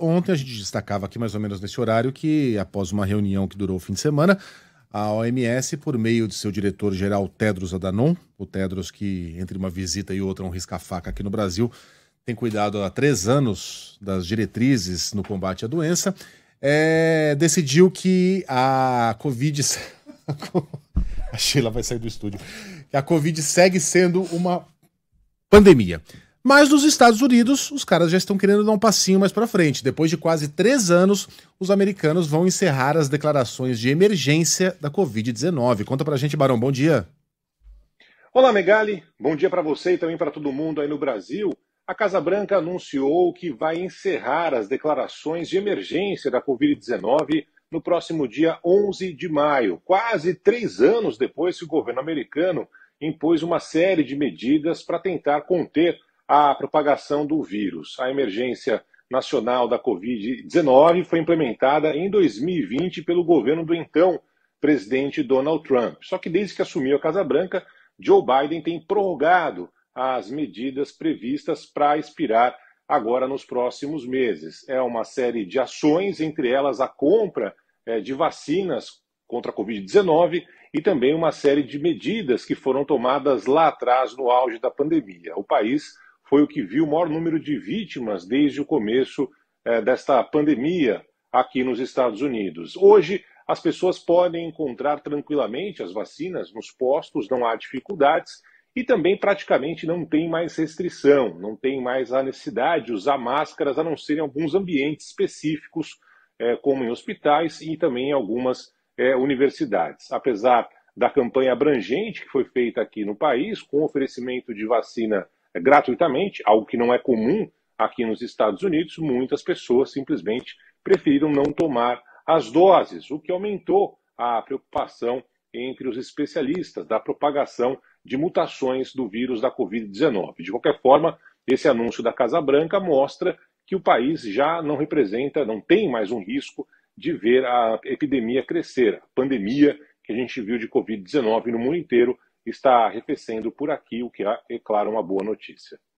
ontem a gente destacava aqui mais ou menos nesse horário que, após uma reunião que durou o fim de semana, a OMS, por meio de seu diretor-geral Tedros Adhanom, o Tedros que, entre uma visita e outra, é um risca-faca aqui no Brasil, tem cuidado há três anos das diretrizes no combate à doença, é, decidiu que a Covid. a Sheila vai sair do estúdio. Que a Covid segue sendo uma pandemia. Mas nos Estados Unidos, os caras já estão querendo dar um passinho mais para frente. Depois de quase três anos, os americanos vão encerrar as declarações de emergência da Covid-19. Conta a gente, Barão. Bom dia. Olá, Megali. Bom dia para você e também para todo mundo aí no Brasil. A Casa Branca anunciou que vai encerrar as declarações de emergência da Covid-19 no próximo dia 11 de maio, quase três anos depois que o governo americano impôs uma série de medidas para tentar conter à propagação do vírus. A emergência nacional da Covid-19 foi implementada em 2020 pelo governo do então presidente Donald Trump. Só que desde que assumiu a Casa Branca, Joe Biden tem prorrogado as medidas previstas para expirar agora nos próximos meses. É uma série de ações, entre elas a compra eh, de vacinas contra a Covid-19 e também uma série de medidas que foram tomadas lá atrás, no auge da pandemia. O país foi o que viu o maior número de vítimas desde o começo é, desta pandemia aqui nos Estados Unidos. Hoje, as pessoas podem encontrar tranquilamente as vacinas nos postos, não há dificuldades e também praticamente não tem mais restrição, não tem mais a necessidade de usar máscaras, a não ser em alguns ambientes específicos, é, como em hospitais e também em algumas é, universidades. Apesar da campanha abrangente que foi feita aqui no país, com oferecimento de vacina é gratuitamente, algo que não é comum aqui nos Estados Unidos, muitas pessoas simplesmente preferiram não tomar as doses, o que aumentou a preocupação entre os especialistas da propagação de mutações do vírus da Covid-19. De qualquer forma, esse anúncio da Casa Branca mostra que o país já não representa, não tem mais um risco de ver a epidemia crescer, a pandemia que a gente viu de Covid-19 no mundo inteiro está arrefecendo por aqui, o que é, é claro, uma boa notícia.